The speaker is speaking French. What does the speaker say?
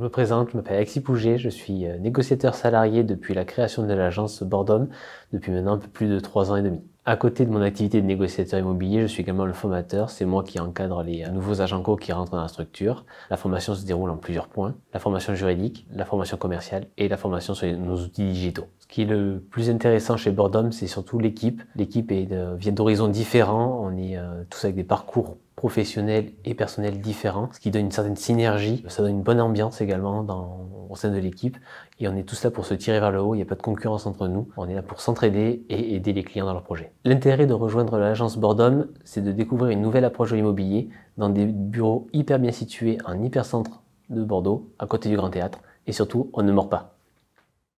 Je me présente, je m'appelle Alexis Pouget, je suis euh, négociateur salarié depuis la création de l'agence Bordom, depuis maintenant un peu plus de trois ans et demi. À côté de mon activité de négociateur immobilier, je suis également le formateur. C'est moi qui encadre les euh, nouveaux agents co qui rentrent dans la structure. La formation se déroule en plusieurs points. La formation juridique, la formation commerciale et la formation sur nos outils digitaux. Ce qui est le plus intéressant chez Bordom, c'est surtout l'équipe. L'équipe vient d'horizons différents. On est euh, tous avec des parcours professionnels et personnels différents, ce qui donne une certaine synergie. Ça donne une bonne ambiance également dans au sein de l'équipe et on est tous là pour se tirer vers le haut, il n'y a pas de concurrence entre nous, on est là pour s'entraider et aider les clients dans leurs projets. L'intérêt de rejoindre l'agence Bordom, c'est de découvrir une nouvelle approche de l'immobilier dans des bureaux hyper bien situés en hypercentre de Bordeaux, à côté du Grand Théâtre, et surtout, on ne mord pas.